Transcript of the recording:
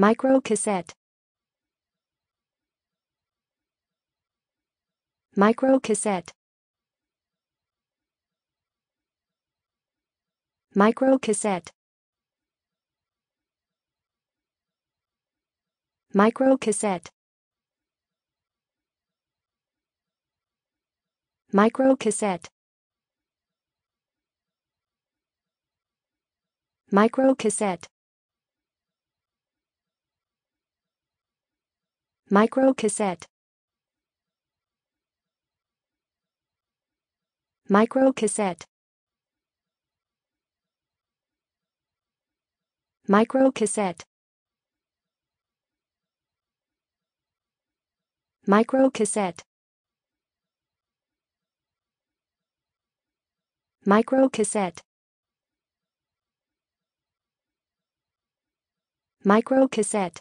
Micro Micro cassette. cassette. Micro cassette. Micro cassette. Micro cassette. Micro Micro Micro cassette. cassette. cassette. Micro cassette. Micro cassette. Micro cassette.